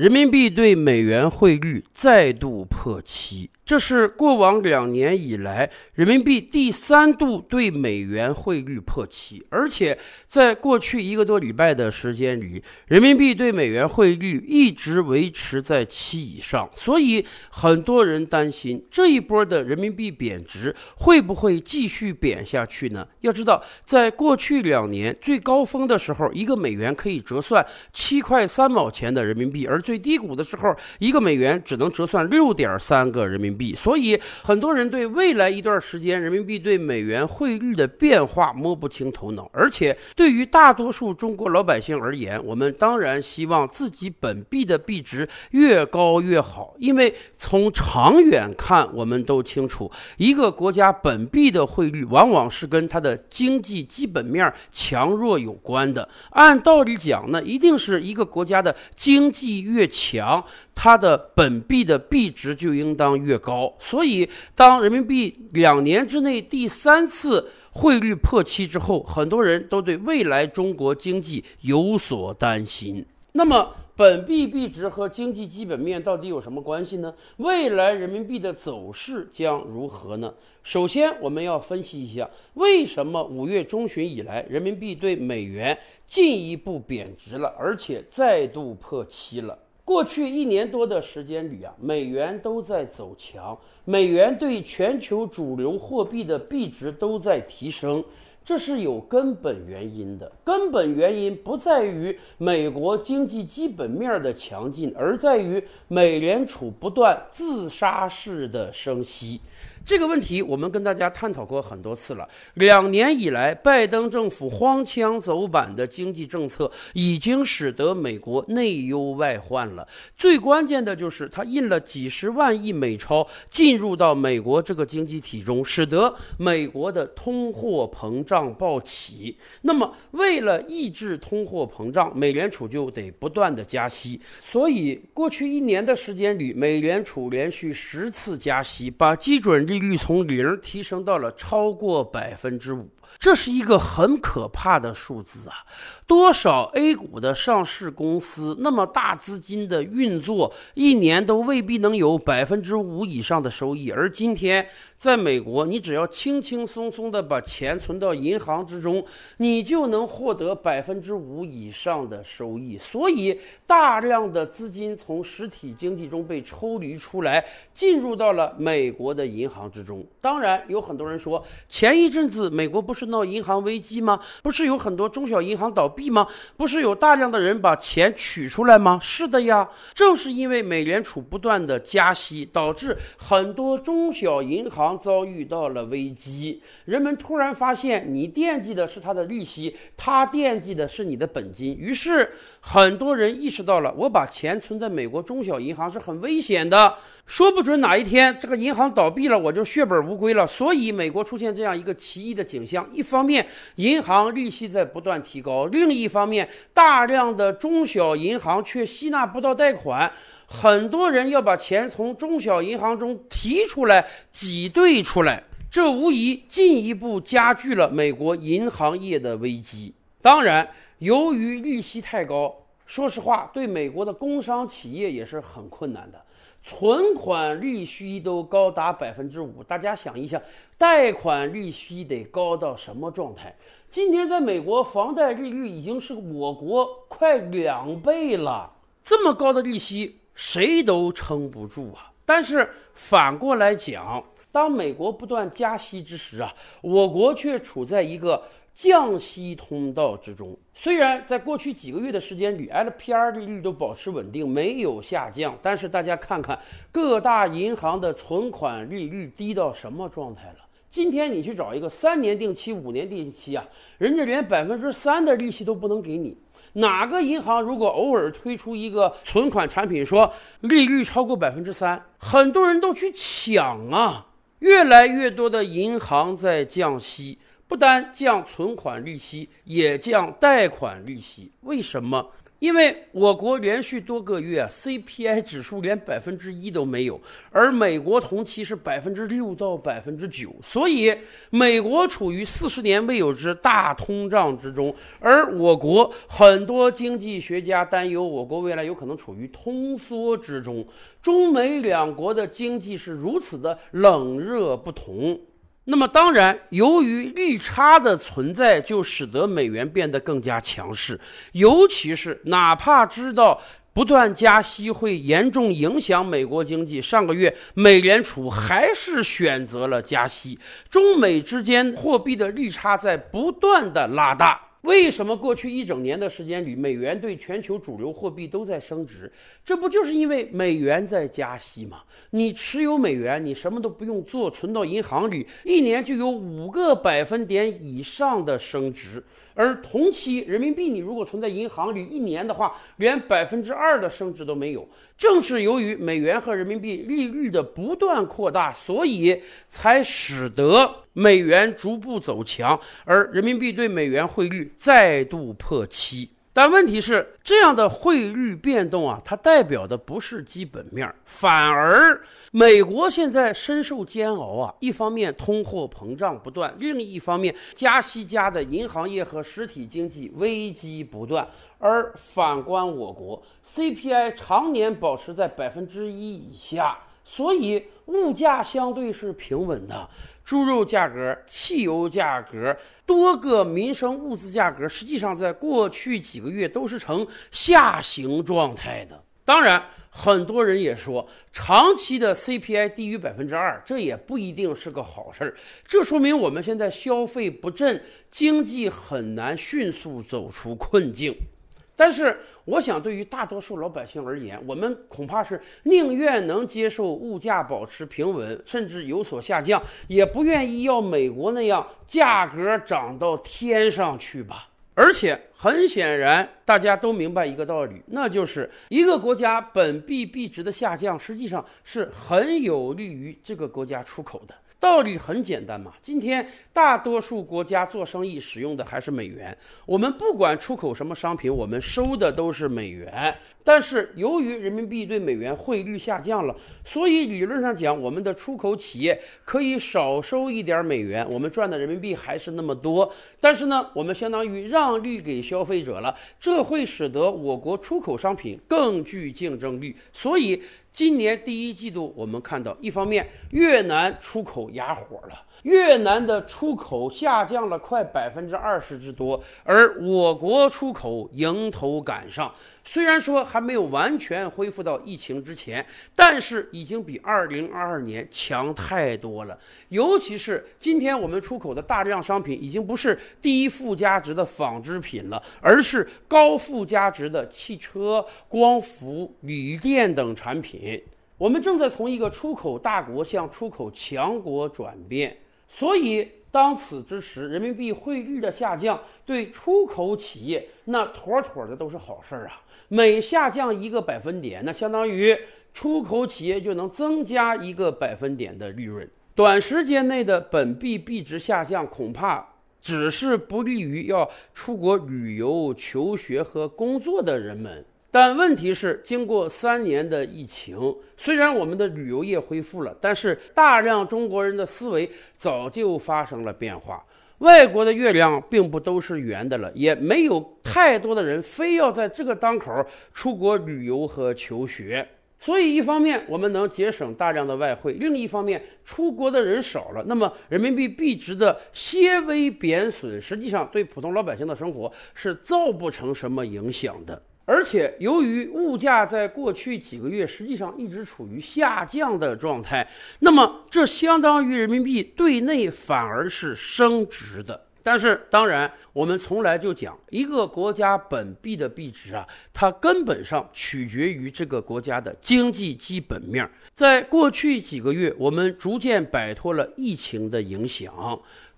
人民币对美元汇率。再度破七，这是过往两年以来人民币第三度对美元汇率破七，而且在过去一个多礼拜的时间里，人民币对美元汇率一直维持在七以上，所以很多人担心这一波的人民币贬值会不会继续贬下去呢？要知道，在过去两年最高峰的时候，一个美元可以折算七块三毛钱的人民币，而最低谷的时候，一个美元只能。折算六点三个人民币，所以很多人对未来一段时间人民币对美元汇率的变化摸不清头脑。而且，对于大多数中国老百姓而言，我们当然希望自己本币的币值越高越好，因为从长远看，我们都清楚，一个国家本币的汇率往往是跟它的经济基本面强弱有关的。按道理讲，那一定是一个国家的经济越强，它的本币。的币值就应当越高，所以当人民币两年之内第三次汇率破七之后，很多人都对未来中国经济有所担心。那么本币币值和经济基本面到底有什么关系呢？未来人民币的走势将如何呢？首先，我们要分析一下为什么五月中旬以来人民币对美元进一步贬值了，而且再度破七了。过去一年多的时间里啊，美元都在走强，美元对全球主流货币的币值都在提升，这是有根本原因的。根本原因不在于美国经济基本面的强劲，而在于美联储不断自杀式的升息。这个问题我们跟大家探讨过很多次了。两年以来，拜登政府荒腔走板的经济政策已经使得美国内忧外患了。最关键的就是他印了几十万亿美钞进入到美国这个经济体中，使得美国的通货膨胀暴起。那么，为了抑制通货膨胀，美联储就得不断的加息。所以，过去一年的时间里，美联储连续十次加息，把基准利率从零提升到了超过百分之五，这是一个很可怕的数字啊！多少 A 股的上市公司，那么大资金的运作，一年都未必能有百分之五以上的收益，而今天。在美国，你只要轻轻松松的把钱存到银行之中，你就能获得百分之五以上的收益。所以，大量的资金从实体经济中被抽离出来，进入到了美国的银行之中。当然，有很多人说，前一阵子美国不是闹银行危机吗？不是有很多中小银行倒闭吗？不是有大量的人把钱取出来吗？是的呀，正是因为美联储不断的加息，导致很多中小银行。遭遇到了危机，人们突然发现，你惦记的是他的利息，他惦记的是你的本金。于是，很多人意识到了，我把钱存在美国中小银行是很危险的。说不准哪一天这个银行倒闭了，我就血本无归了。所以，美国出现这样一个奇异的景象：一方面，银行利息在不断提高；另一方面，大量的中小银行却吸纳不到贷款，很多人要把钱从中小银行中提出来、挤兑出来。这无疑进一步加剧了美国银行业的危机。当然，由于利息太高，说实话，对美国的工商企业也是很困难的。存款利息都高达百分之五，大家想一下，贷款利息得高到什么状态？今天在美国，房贷利率已经是我国快两倍了，这么高的利息，谁都撑不住啊！但是反过来讲，当美国不断加息之时啊，我国却处在一个。降息通道之中，虽然在过去几个月的时间里，LPR 利率都保持稳定，没有下降，但是大家看看各大银行的存款利率低到什么状态了。今天你去找一个三年定期、五年定期啊，人家连百分之三的利息都不能给你。哪个银行如果偶尔推出一个存款产品，说利率超过百分之三，很多人都去抢啊！越来越多的银行在降息。不单降存款利息，也降贷款利息。为什么？因为我国连续多个月 CPI 指数连百分之一都没有，而美国同期是百分之六到百分之九，所以美国处于四十年未有之大通胀之中，而我国很多经济学家担忧我国未来有可能处于通缩之中。中美两国的经济是如此的冷热不同。那么，当然，由于利差的存在，就使得美元变得更加强势。尤其是，哪怕知道不断加息会严重影响美国经济，上个月美联储还是选择了加息。中美之间货币的利差在不断的拉大。为什么过去一整年的时间里，美元对全球主流货币都在升值？这不就是因为美元在加息吗？你持有美元，你什么都不用做，存到银行里，一年就有五个百分点以上的升值。而同期人民币，你如果存在银行里一年的话，连百分之二的升值都没有。正是由于美元和人民币利率的不断扩大，所以才使得美元逐步走强，而人民币对美元汇率再度破七。但问题是，这样的汇率变动啊，它代表的不是基本面，反而美国现在深受煎熬啊。一方面通货膨胀不断，另一方面加息加的银行业和实体经济危机不断。而反观我国，CPI 常年保持在百分之一以下，所以。物价相对是平稳的，猪肉价格、汽油价格，多个民生物资价格，实际上在过去几个月都是呈下行状态的。当然，很多人也说，长期的 CPI 低于百分之二，这也不一定是个好事儿。这说明我们现在消费不振，经济很难迅速走出困境。但是，我想，对于大多数老百姓而言，我们恐怕是宁愿能接受物价保持平稳，甚至有所下降，也不愿意要美国那样价格涨到天上去吧。而且，很显然，大家都明白一个道理，那就是一个国家本币币值的下降，实际上是很有利于这个国家出口的。道理很简单嘛，今天大多数国家做生意使用的还是美元。我们不管出口什么商品，我们收的都是美元。但是由于人民币对美元汇率下降了，所以理论上讲，我们的出口企业可以少收一点美元，我们赚的人民币还是那么多。但是呢，我们相当于让利给消费者了，这会使得我国出口商品更具竞争力。所以今年第一季度，我们看到，一方面越南出口哑火了。越南的出口下降了快百分之二十之多，而我国出口迎头赶上。虽然说还没有完全恢复到疫情之前，但是已经比二零二二年强太多了。尤其是今天我们出口的大量商品，已经不是低附加值的纺织品了，而是高附加值的汽车、光伏、锂电等产品。我们正在从一个出口大国向出口强国转变。所以，当此之时，人民币汇率的下降对出口企业那妥妥的都是好事儿啊！每下降一个百分点，那相当于出口企业就能增加一个百分点的利润。短时间内的本币币值下降，恐怕只是不利于要出国旅游、求学和工作的人们。但问题是，经过三年的疫情，虽然我们的旅游业恢复了，但是大量中国人的思维早就发生了变化。外国的月亮并不都是圆的了，也没有太多的人非要在这个当口出国旅游和求学。所以，一方面我们能节省大量的外汇，另一方面出国的人少了，那么人民币币值的些微贬损，实际上对普通老百姓的生活是造不成什么影响的。而且，由于物价在过去几个月实际上一直处于下降的状态，那么这相当于人民币对内反而是升值的。但是，当然，我们从来就讲一个国家本币的币值啊，它根本上取决于这个国家的经济基本面。在过去几个月，我们逐渐摆脱了疫情的影响。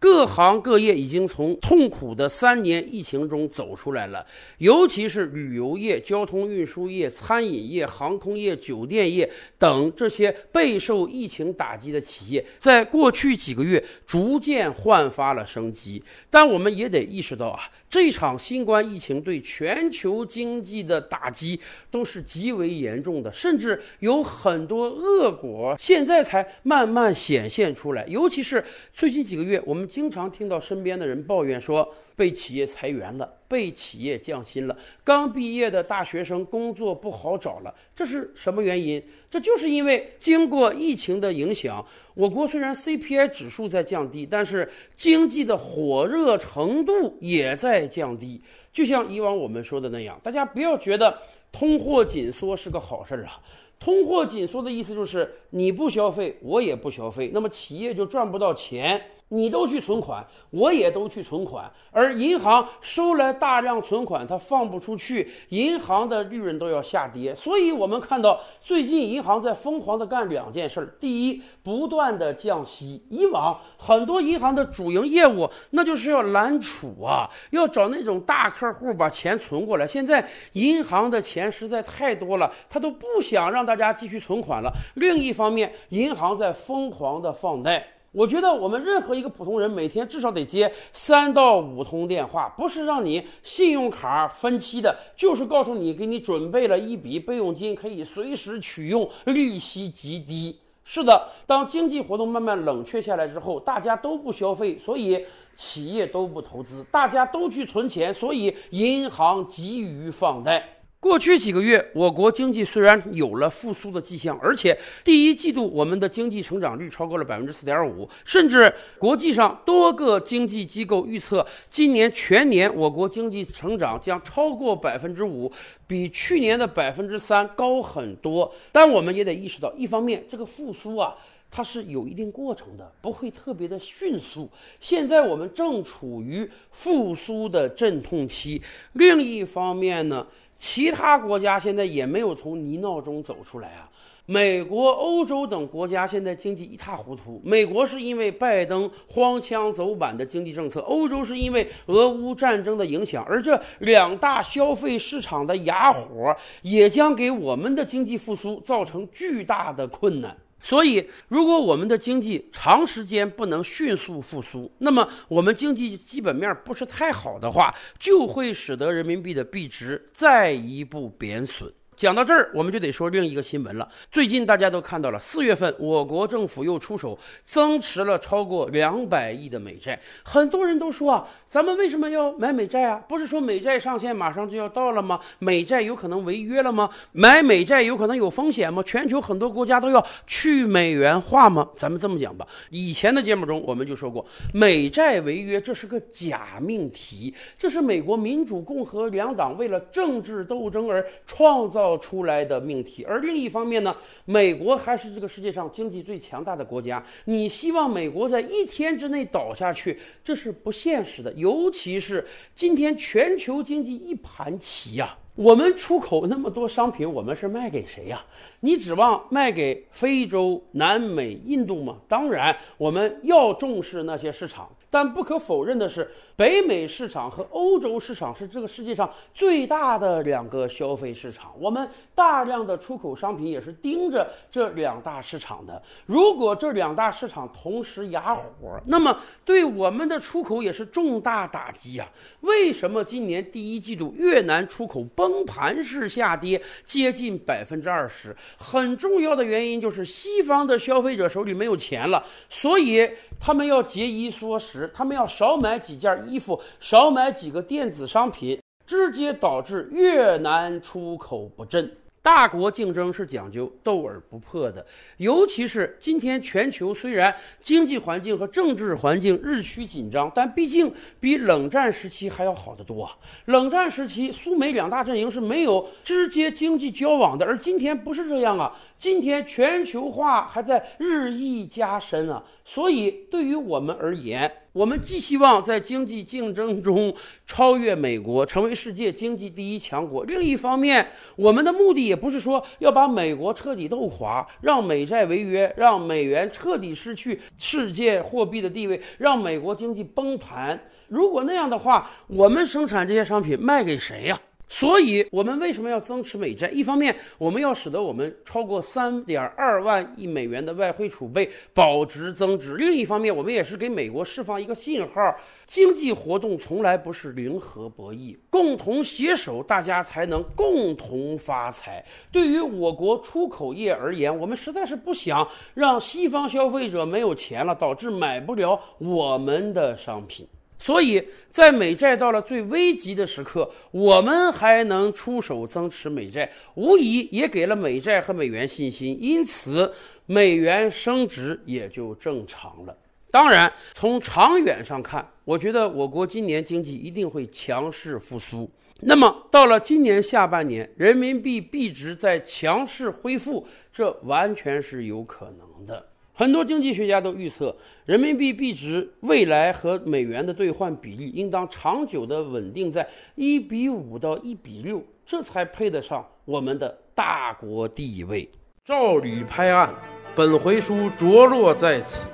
各行各业已经从痛苦的三年疫情中走出来了，尤其是旅游业、交通运输业、餐饮业、航空业、酒店业等这些备受疫情打击的企业，在过去几个月逐渐焕发了生机。但我们也得意识到啊。这场新冠疫情对全球经济的打击都是极为严重的，甚至有很多恶果现在才慢慢显现出来。尤其是最近几个月，我们经常听到身边的人抱怨说被企业裁员了。被企业降薪了，刚毕业的大学生工作不好找了，这是什么原因？这就是因为经过疫情的影响，我国虽然 CPI 指数在降低，但是经济的火热程度也在降低。就像以往我们说的那样，大家不要觉得通货紧缩是个好事儿啊！通货紧缩的意思就是你不消费，我也不消费，那么企业就赚不到钱。你都去存款，我也都去存款，而银行收来大量存款，它放不出去，银行的利润都要下跌。所以，我们看到最近银行在疯狂的干两件事儿：第一，不断的降息；以往很多银行的主营业务那就是要揽储啊，要找那种大客户把钱存过来。现在银行的钱实在太多了，他都不想让大家继续存款了。另一方面，银行在疯狂的放贷。我觉得我们任何一个普通人每天至少得接三到五通电话，不是让你信用卡分期的，就是告诉你给你准备了一笔备用金，可以随时取用，利息极低。是的，当经济活动慢慢冷却下来之后，大家都不消费，所以企业都不投资，大家都去存钱，所以银行急于放贷。过去几个月，我国经济虽然有了复苏的迹象，而且第一季度我们的经济成长率超过了百分之四点五，甚至国际上多个经济机构预测今年全年我国经济成长将超过百分之五，比去年的百分之三高很多。但我们也得意识到，一方面这个复苏啊，它是有一定过程的，不会特别的迅速。现在我们正处于复苏的阵痛期。另一方面呢。其他国家现在也没有从泥淖中走出来啊！美国、欧洲等国家现在经济一塌糊涂。美国是因为拜登荒腔走板的经济政策，欧洲是因为俄乌战争的影响，而这两大消费市场的哑火，也将给我们的经济复苏造成巨大的困难。所以，如果我们的经济长时间不能迅速复苏，那么我们经济基本面不是太好的话，就会使得人民币的币值再一步贬损。讲到这儿，我们就得说另一个新闻了。最近大家都看到了，四月份我国政府又出手增持了超过两百亿的美债。很多人都说啊，咱们为什么要买美债啊？不是说美债上限马上就要到了吗？美债有可能违约了吗？买美债有可能有风险吗？全球很多国家都要去美元化吗？咱们这么讲吧，以前的节目中我们就说过，美债违约这是个假命题，这是美国民主共和两党为了政治斗争而创造。出来的命题，而另一方面呢，美国还是这个世界上经济最强大的国家。你希望美国在一天之内倒下去，这是不现实的。尤其是今天全球经济一盘棋呀，我们出口那么多商品，我们是卖给谁呀？你指望卖给非洲、南美、印度吗？当然，我们要重视那些市场。但不可否认的是，北美市场和欧洲市场是这个世界上最大的两个消费市场。我们大量的出口商品也是盯着这两大市场的。如果这两大市场同时哑火，那么对我们的出口也是重大打击啊！为什么今年第一季度越南出口崩盘式下跌，接近百分之二十？很重要的原因就是西方的消费者手里没有钱了，所以。他们要节衣缩食，他们要少买几件衣服，少买几个电子商品，直接导致越南出口不振。大国竞争是讲究斗而不破的，尤其是今天全球虽然经济环境和政治环境日趋紧张，但毕竟比冷战时期还要好得多。冷战时期，苏美两大阵营是没有直接经济交往的，而今天不是这样啊。今天全球化还在日益加深啊，所以对于我们而言，我们既希望在经济竞争中超越美国，成为世界经济第一强国；另一方面，我们的目的也不是说要把美国彻底斗垮，让美债违约，让美元彻底失去世界货币的地位，让美国经济崩盘。如果那样的话，我们生产这些商品卖给谁呀？所以，我们为什么要增持美债？一方面，我们要使得我们超过三点二万亿美元的外汇储备保值增值；另一方面，我们也是给美国释放一个信号：经济活动从来不是零和博弈，共同携手，大家才能共同发财。对于我国出口业而言，我们实在是不想让西方消费者没有钱了，导致买不了我们的商品。所以，在美债到了最危急的时刻，我们还能出手增持美债，无疑也给了美债和美元信心，因此，美元升值也就正常了。当然，从长远上看，我觉得我国今年经济一定会强势复苏。那么，到了今年下半年，人民币币值在强势恢复，这完全是有可能的。很多经济学家都预测，人民币币值未来和美元的兑换比例应当长久的稳定在一比五到一比六，这才配得上我们的大国地位。照例拍案，本回书着落在此。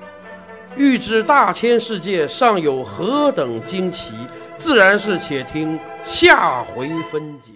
欲知大千世界尚有何等惊奇，自然是且听下回分解。